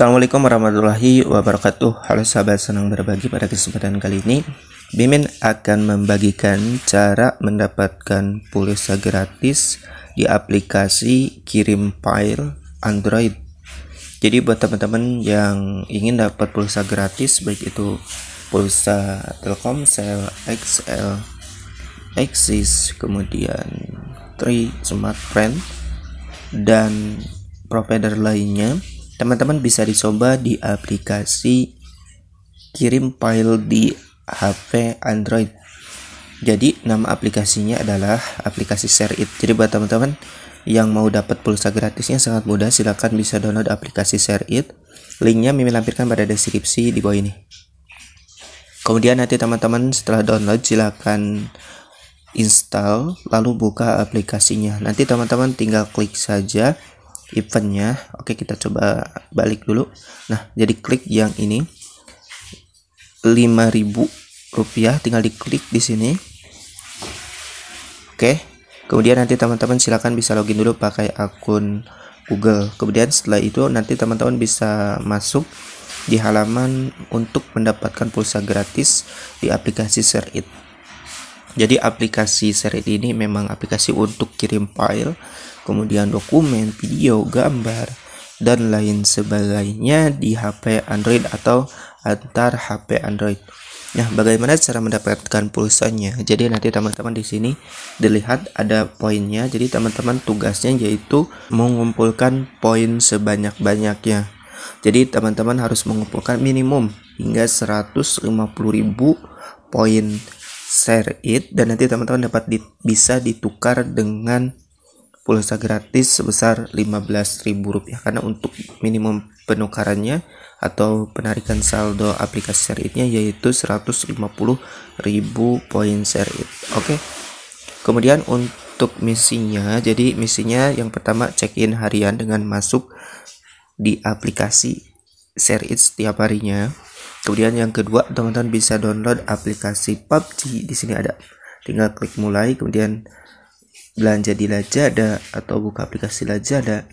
Assalamualaikum warahmatullahi wabarakatuh Halo sahabat senang berbagi pada kesempatan kali ini Bimin akan membagikan cara mendapatkan pulsa gratis di aplikasi kirim file Android Jadi buat teman-teman yang ingin dapat pulsa gratis baik itu pulsa Telkomsel, XL, Axis, kemudian Tri, Smartfren dan provider lainnya teman-teman bisa dicoba di aplikasi kirim file di HP Android jadi nama aplikasinya adalah aplikasi share it jadi buat teman-teman yang mau dapat pulsa gratisnya sangat mudah silahkan bisa download aplikasi share it linknya Mimin lampirkan pada deskripsi di bawah ini kemudian nanti teman-teman setelah download silahkan install lalu buka aplikasinya nanti teman-teman tinggal klik saja eventnya oke kita coba balik dulu nah jadi klik yang ini 5000 rupiah tinggal diklik di sini oke kemudian nanti teman-teman silahkan bisa login dulu pakai akun Google kemudian setelah itu nanti teman-teman bisa masuk di halaman untuk mendapatkan pulsa gratis di aplikasi serit Jadi aplikasi serit ini memang aplikasi untuk kirim file kemudian dokumen, video, gambar, dan lain sebagainya di HP Android atau antar HP Android. Nah, bagaimana cara mendapatkan pulsanya? Jadi nanti teman-teman di sini dilihat ada poinnya. Jadi teman-teman tugasnya yaitu mengumpulkan poin sebanyak-banyaknya. Jadi teman-teman harus mengumpulkan minimum hingga 150.000 poin share it dan nanti teman-teman dapat di, bisa ditukar dengan pulsa gratis sebesar Rp15.000 karena untuk minimum penukarannya atau penarikan saldo aplikasi share nya yaitu 150.000 poin it. Oke. Kemudian untuk misinya, jadi misinya yang pertama check-in harian dengan masuk di aplikasi it setiap harinya. Kemudian yang kedua, teman-teman bisa download aplikasi PUBG. Di sini ada. Tinggal klik mulai, kemudian belanja di Lazada atau buka aplikasi Lazada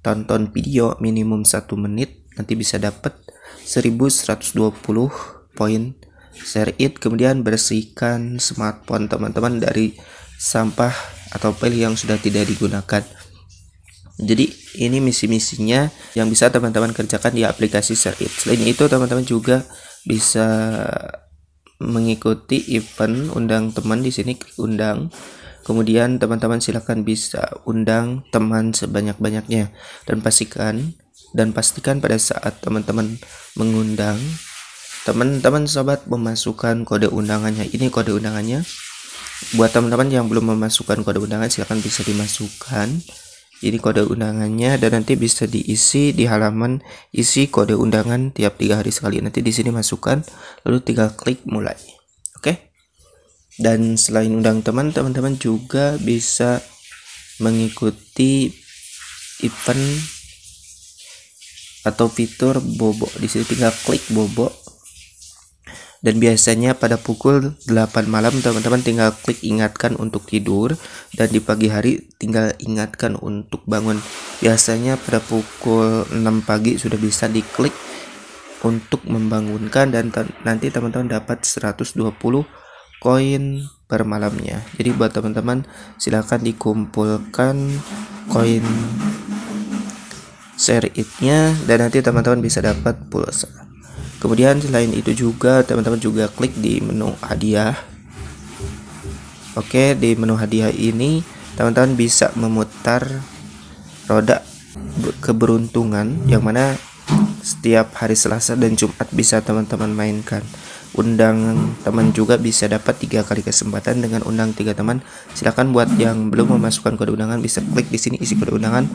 tonton video minimum satu menit nanti bisa dapat 1120 poin share it kemudian bersihkan smartphone teman-teman dari sampah atau pel yang sudah tidak digunakan jadi ini misi-misinya yang bisa teman-teman kerjakan di aplikasi share it selain itu teman-teman juga bisa mengikuti event undang teman di sini undang Kemudian teman-teman silahkan bisa undang teman sebanyak-banyaknya dan pastikan dan pastikan pada saat teman-teman mengundang teman-teman sobat memasukkan kode undangannya. Ini kode undangannya. Buat teman-teman yang belum memasukkan kode undangan silahkan bisa dimasukkan. Ini kode undangannya dan nanti bisa diisi di halaman isi kode undangan tiap tiga hari sekali. Nanti di sini masukkan lalu tiga klik mulai. Oke. Okay? dan selain undang teman teman-teman juga bisa mengikuti event atau fitur bobo di sini tinggal klik bobo dan biasanya pada pukul 8 malam teman-teman tinggal klik ingatkan untuk tidur dan di pagi hari tinggal ingatkan untuk bangun biasanya pada pukul 6 pagi sudah bisa diklik untuk membangunkan dan nanti teman-teman dapat 120 koin per malamnya jadi buat teman-teman silahkan dikumpulkan koin share it dan nanti teman-teman bisa dapat pulsa kemudian selain itu juga teman-teman juga klik di menu hadiah oke di menu hadiah ini teman-teman bisa memutar roda keberuntungan yang mana setiap hari Selasa dan Jumat bisa teman-teman mainkan undang teman juga bisa dapat tiga kali kesempatan dengan undang tiga teman silahkan buat yang belum memasukkan kode undangan bisa klik di sini isi kode undangan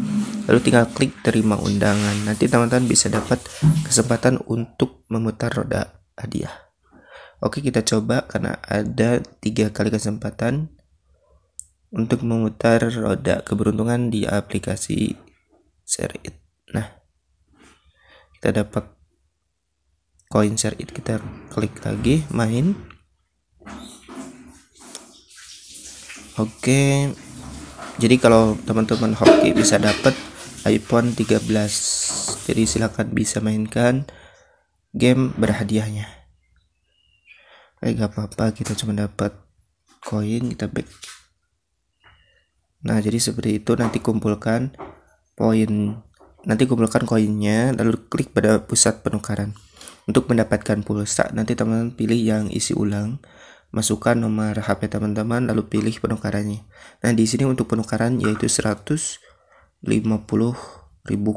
lalu tinggal klik terima undangan nanti teman-teman bisa dapat kesempatan untuk memutar roda hadiah oke kita coba karena ada tiga kali kesempatan untuk memutar roda keberuntungan di aplikasi Serit nah kita dapat coin share it kita klik lagi main oke jadi kalau teman-teman hoki bisa dapat iPhone 13 jadi silahkan bisa mainkan game berhadiahnya Oke eh, gak apa-apa kita cuma dapat koin kita back nah jadi seperti itu nanti kumpulkan poin nanti kumpulkan koinnya lalu klik pada pusat penukaran untuk mendapatkan pulsa, nanti teman-teman pilih yang isi ulang, masukkan nomor HP teman-teman, lalu pilih penukarannya. Nah, di sini untuk penukaran yaitu 150.000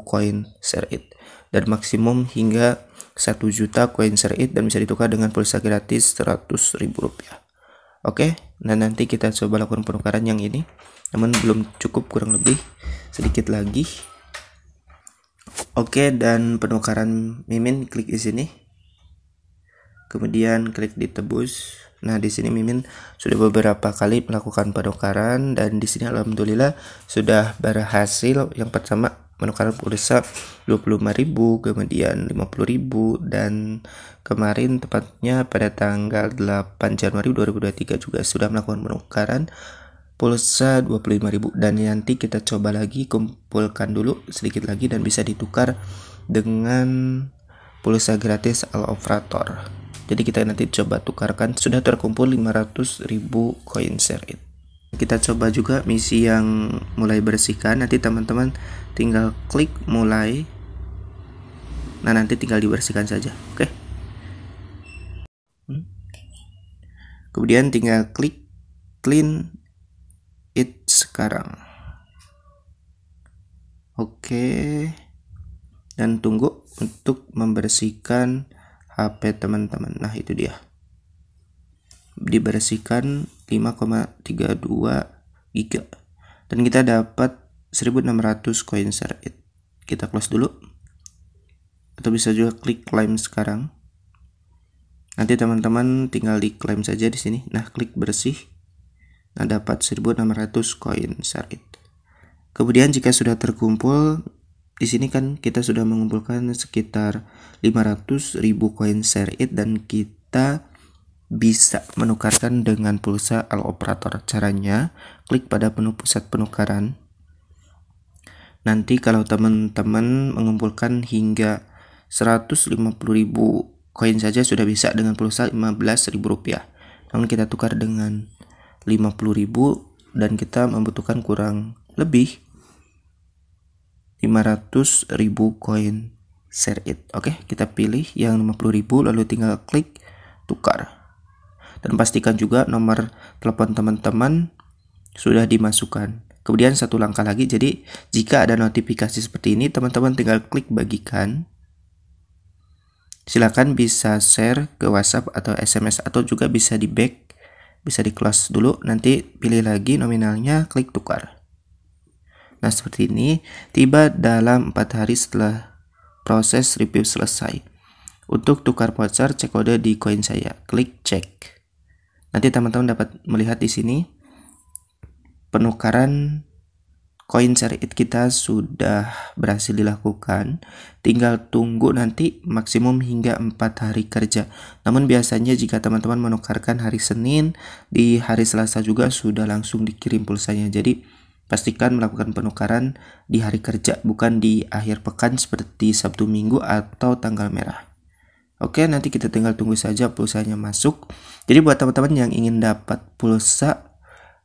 koin serit dan maksimum hingga 1 juta koin serit dan bisa ditukar dengan pulsa gratis 100.000 rupiah. Oke, nah nanti kita coba lakukan penukaran yang ini, namun belum cukup kurang lebih sedikit lagi. Oke, dan penukaran Mimin klik di sini. Kemudian klik di tebus. Nah, di sini Mimin sudah beberapa kali melakukan penukaran dan di sini alhamdulillah sudah berhasil. Yang pertama penukaran pulsa 25.000, kemudian 50.000 dan kemarin tepatnya pada tanggal 8 Januari 2023 juga sudah melakukan penukaran pulsa 25.000 dan nanti kita coba lagi kumpulkan dulu sedikit lagi dan bisa ditukar dengan pulsa gratis al operator jadi kita nanti coba tukarkan sudah terkumpul 500.000 koin serit kita coba juga misi yang mulai bersihkan nanti teman-teman tinggal klik mulai nah nanti tinggal dibersihkan saja oke okay? Hmm. kemudian tinggal klik clean sekarang. Oke. Dan tunggu untuk membersihkan HP teman-teman. Nah, itu dia. Dibersihkan 5,32 giga. Dan kita dapat 1600 koin serit. Kita close dulu. Atau bisa juga klik claim sekarang. Nanti teman-teman tinggal diklaim saja di sini. Nah, klik bersih Nah, dapat 1600 koin syarit. Kemudian jika sudah terkumpul, di sini kan kita sudah mengumpulkan sekitar 500.000 koin syarit dan kita bisa menukarkan dengan pulsa al operator. Caranya, klik pada menu pusat penukaran. Nanti kalau teman-teman mengumpulkan hingga 150.000 koin saja sudah bisa dengan pulsa 15.000 rupiah. Namun kita tukar dengan 50.000 dan kita membutuhkan kurang lebih 500.000 koin share it. Oke, kita pilih yang 50.000 lalu tinggal klik tukar. Dan pastikan juga nomor telepon teman-teman sudah dimasukkan. Kemudian satu langkah lagi, jadi jika ada notifikasi seperti ini, teman-teman tinggal klik bagikan. Silakan bisa share ke WhatsApp atau SMS atau juga bisa di back bisa di close dulu nanti pilih lagi nominalnya klik tukar nah seperti ini tiba dalam 4 hari setelah proses review selesai untuk tukar voucher cek kode di koin saya klik cek nanti teman-teman dapat melihat di sini penukaran Koin share kita sudah berhasil dilakukan. Tinggal tunggu nanti maksimum hingga 4 hari kerja. Namun biasanya jika teman-teman menukarkan hari Senin, di hari Selasa juga sudah langsung dikirim pulsanya. Jadi pastikan melakukan penukaran di hari kerja bukan di akhir pekan seperti Sabtu Minggu atau tanggal merah. Oke, nanti kita tinggal tunggu saja pulsanya masuk. Jadi buat teman-teman yang ingin dapat pulsa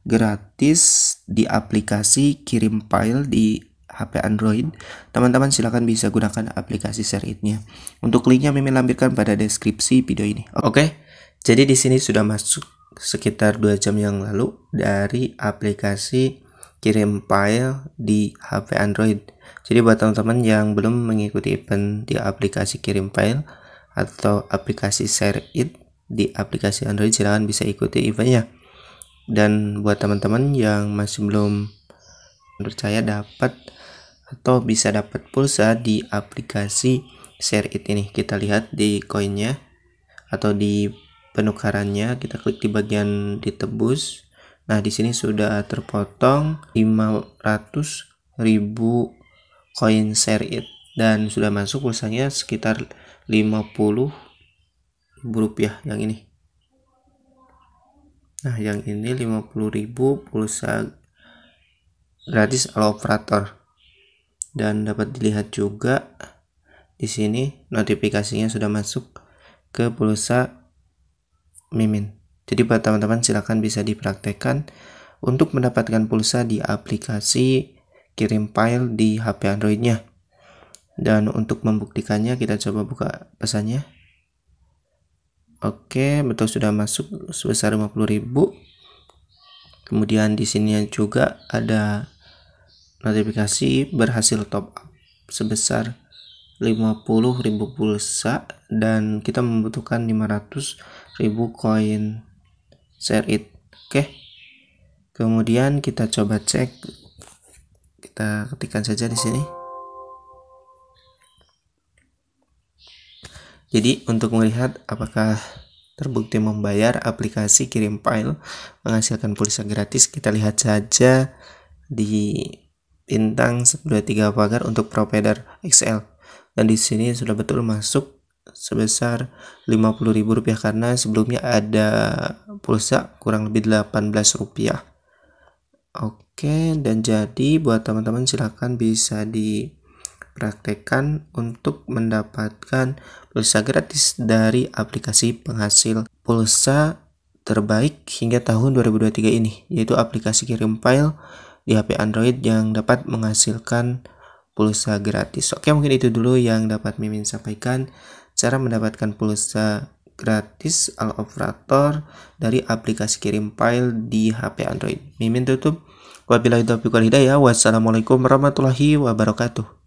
gratis di aplikasi kirim file di HP Android. Teman-teman silahkan bisa gunakan aplikasi share it nya Untuk linknya Mimin lampirkan pada deskripsi video ini. Oke, okay? jadi di sini sudah masuk sekitar 2 jam yang lalu dari aplikasi kirim file di HP Android. Jadi buat teman-teman yang belum mengikuti event di aplikasi kirim file atau aplikasi share it di aplikasi Android silahkan bisa ikuti eventnya dan buat teman-teman yang masih belum percaya dapat atau bisa dapat pulsa di aplikasi share it ini kita lihat di koinnya atau di penukarannya kita klik di bagian ditebus nah di sini sudah terpotong 500 ribu koin share it dan sudah masuk pulsanya sekitar 50 rupiah yang ini Nah, yang ini 50.000 pulsa gratis all operator. Dan dapat dilihat juga di sini notifikasinya sudah masuk ke pulsa Mimin. Jadi buat teman-teman silahkan bisa dipraktekkan untuk mendapatkan pulsa di aplikasi kirim file di HP Androidnya. Dan untuk membuktikannya kita coba buka pesannya. Oke, betul sudah masuk sebesar 50.000. Kemudian di sini juga ada notifikasi berhasil top up sebesar 50.000 pulsa dan kita membutuhkan 500.000 koin share it. Oke. Kemudian kita coba cek kita ketikkan saja di sini. Jadi untuk melihat apakah terbukti membayar aplikasi kirim file menghasilkan pulsa gratis, kita lihat saja di bintang 123 pagar untuk provider XL. Dan di sini sudah betul masuk sebesar Rp50.000 karena sebelumnya ada pulsa kurang lebih Rp18. Oke, dan jadi buat teman-teman silahkan bisa di praktekkan untuk mendapatkan pulsa gratis dari aplikasi penghasil pulsa terbaik hingga tahun 2023 ini, yaitu aplikasi kirim file di HP Android yang dapat menghasilkan pulsa gratis. Oke, mungkin itu dulu yang dapat Mimin sampaikan cara mendapatkan pulsa gratis al operator dari aplikasi kirim file di HP Android. Mimin tutup. Wabillahi taufiq wal hidayah. Wassalamualaikum warahmatullahi wabarakatuh.